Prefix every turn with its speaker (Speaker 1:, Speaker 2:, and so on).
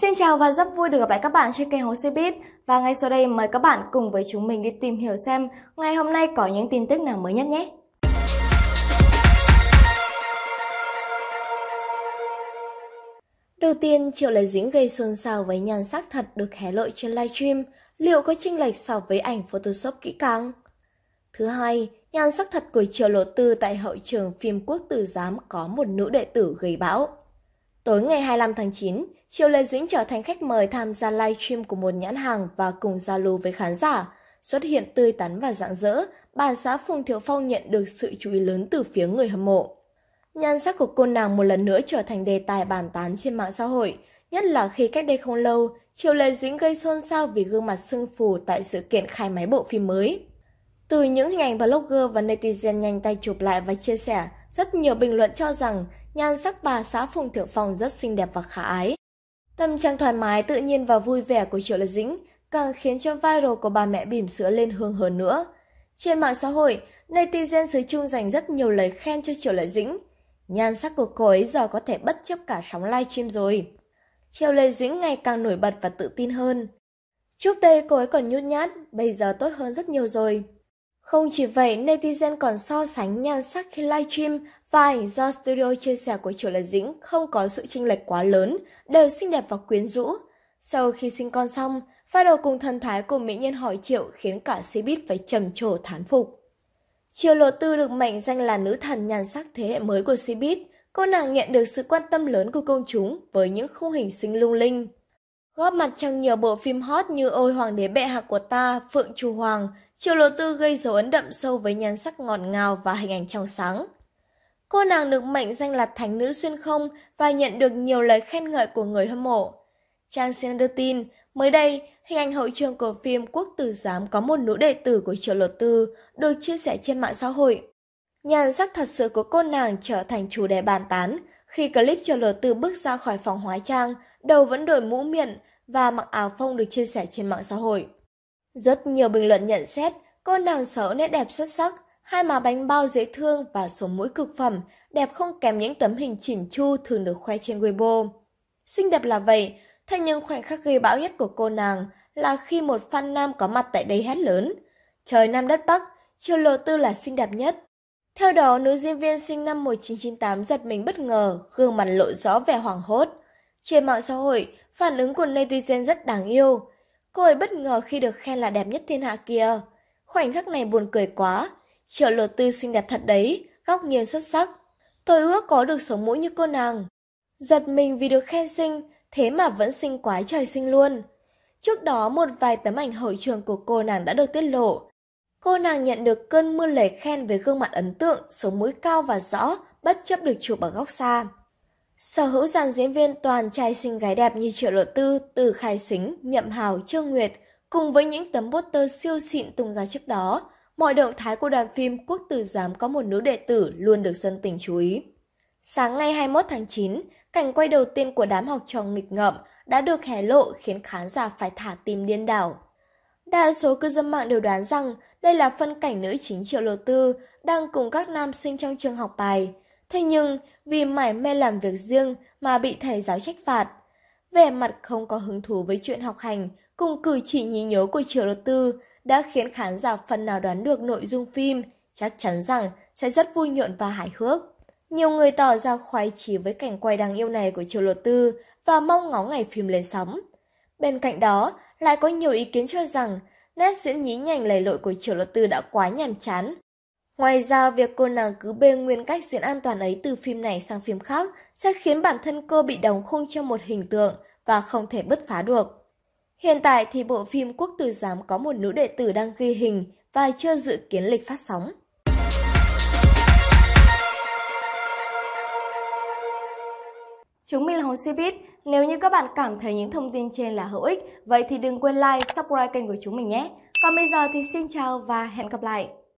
Speaker 1: Xin chào và rất vui được gặp lại các bạn trên kênh Hồ Sĩ Bít và ngay sau đây mời các bạn cùng với chúng mình đi tìm hiểu xem ngày hôm nay có những tin tức nào mới nhất nhé. Đầu tiên, Triệu Lệ Dĩnh gây xôn xao với nhan sắc thật được hé lộ trên livestream, liệu có chênh lệch so với ảnh Photoshop kỹ càng? Thứ hai, nhan sắc thật của Triệu Lộ Tư tại hậu trường phim Quốc Tử Giám có một nữ đệ tử gây bão. Tối ngày 25 tháng 9, Triệu Lê Dĩnh trở thành khách mời tham gia live stream của một nhãn hàng và cùng giao lưu với khán giả. Xuất hiện tươi tắn và rạng rỡ, bà xã Phùng Thiệu Phong nhận được sự chú ý lớn từ phía người hâm mộ. Nhan sắc của cô nàng một lần nữa trở thành đề tài bàn tán trên mạng xã hội, nhất là khi cách đây không lâu, Triệu Lê Dĩnh gây xôn xao vì gương mặt sưng phù tại sự kiện khai máy bộ phim mới. Từ những hình ảnh blogger và netizen nhanh tay chụp lại và chia sẻ, rất nhiều bình luận cho rằng nhan sắc bà xã Phùng Thiệu Phong rất xinh đẹp và khả ái. Tâm trạng thoải mái, tự nhiên và vui vẻ của Triệu Lệ Dĩnh càng khiến cho viral của bà mẹ bỉm sữa lên hương hơn nữa. Trên mạng xã hội, netizen xứ chung dành rất nhiều lời khen cho Triệu Lệ Dĩnh. Nhan sắc của cô ấy giờ có thể bất chấp cả sóng live stream rồi. Triệu Lệ Dĩnh ngày càng nổi bật và tự tin hơn. Trước đây cô ấy còn nhút nhát, bây giờ tốt hơn rất nhiều rồi. Không chỉ vậy, netizen còn so sánh nhan sắc khi livestream và ảnh do studio chia sẻ của Triệu lệ Dĩnh không có sự chênh lệch quá lớn, đều xinh đẹp và quyến rũ. Sau khi sinh con xong, pha đầu cùng thần thái của mỹ nhân hỏi Triệu khiến cả showbiz phải trầm trồ thán phục. Triệu Lộ Tư được mệnh danh là nữ thần nhan sắc thế hệ mới của showbiz, cô nàng nhận được sự quan tâm lớn của công chúng với những khung hình xinh lung linh. Góp mặt trong nhiều bộ phim hot như Ôi Hoàng đế bệ hạ của ta, Phượng Trù Hoàng, Triệu Lộ Tư gây dấu ấn đậm sâu với nhan sắc ngọt ngào và hình ảnh trong sáng. Cô nàng được mệnh danh là thánh nữ xuyên không và nhận được nhiều lời khen ngợi của người hâm mộ. Trang Sin đưa tin, mới đây, hình ảnh hậu trường của phim Quốc tử giám có một nữ đệ tử của Triệu Lộ Tư được chia sẻ trên mạng xã hội. Nhan sắc thật sự của cô nàng trở thành chủ đề bàn tán khi clip Triệu Lộ Tư bước ra khỏi phòng hóa trang, đầu vẫn đội mũ miệng, và mặc áo phông được chia sẻ trên mạng xã hội. Rất nhiều bình luận nhận xét cô nàng sở nét đẹp xuất sắc, hai má bánh bao dễ thương và số mũi cực phẩm, đẹp không kém những tấm hình chỉnh chu thường được khoe trên Weibo. Xinh đẹp là vậy, thế nhưng khoảnh khắc gây bão nhất của cô nàng là khi một fan nam có mặt tại đây hét lớn. Trời Nam đất Bắc, chiều lô tư là xinh đẹp nhất. Theo đó, nữ diễn viên sinh năm 1998 giật mình bất ngờ, gương mặt lộ rõ vẻ hoảng hốt. Trên mạng xã hội, phản ứng của netizen rất đáng yêu. Cô ấy bất ngờ khi được khen là đẹp nhất thiên hạ kia. Khoảnh khắc này buồn cười quá. Triệu lộ tư xinh đẹp thật đấy, góc nghiêng xuất sắc. Tôi ước có được sống mũi như cô nàng. Giật mình vì được khen xinh, thế mà vẫn xinh quái trời xinh luôn. Trước đó một vài tấm ảnh hậu trường của cô nàng đã được tiết lộ. Cô nàng nhận được cơn mưa lời khen với gương mặt ấn tượng, sống mũi cao và rõ, bất chấp được chụp ở góc xa. Sở hữu dàn diễn viên toàn trai xinh gái đẹp như Triệu Lộ Tư, Từ Khai Xính, Nhậm Hào, Trương Nguyệt, cùng với những tấm poster siêu xịn tung ra trước đó, mọi động thái của đoàn phim Quốc Tử Giám có một nữ đệ tử luôn được dân tình chú ý. Sáng ngày 21 tháng 9, cảnh quay đầu tiên của đám học trò nghịch ngợm đã được hé lộ khiến khán giả phải thả tim điên đảo. Đa số cư dân mạng đều đoán rằng đây là phân cảnh nữ chính Triệu Lộ Tư đang cùng các nam sinh trong trường học bài – Thế nhưng, vì mải mê làm việc riêng mà bị thầy giáo trách phạt. Vẻ mặt không có hứng thú với chuyện học hành cùng cử chỉ nhí nhố của triệu luật tư đã khiến khán giả phần nào đoán được nội dung phim, chắc chắn rằng sẽ rất vui nhộn và hài hước. Nhiều người tỏ ra khoái chí với cảnh quay đáng yêu này của triệu luật tư và mong ngóng ngày phim lên sóng. Bên cạnh đó, lại có nhiều ý kiến cho rằng nét diễn nhí nhành lầy lội của triệu luật tư đã quá nhàm chán Ngoài ra, việc cô nàng cứ bê nguyên cách diễn an toàn ấy từ phim này sang phim khác sẽ khiến bản thân cô bị đóng khung trong một hình tượng và không thể bứt phá được. Hiện tại thì bộ phim Quốc tử giám có một nữ đệ tử đang ghi hình và chưa dự kiến lịch phát sóng. Chúng mình là Hồng Cbiz. Nếu như các bạn cảm thấy những thông tin trên là hữu ích, vậy thì đừng quên like, subscribe kênh của chúng mình nhé. Còn bây giờ thì xin chào và hẹn gặp lại.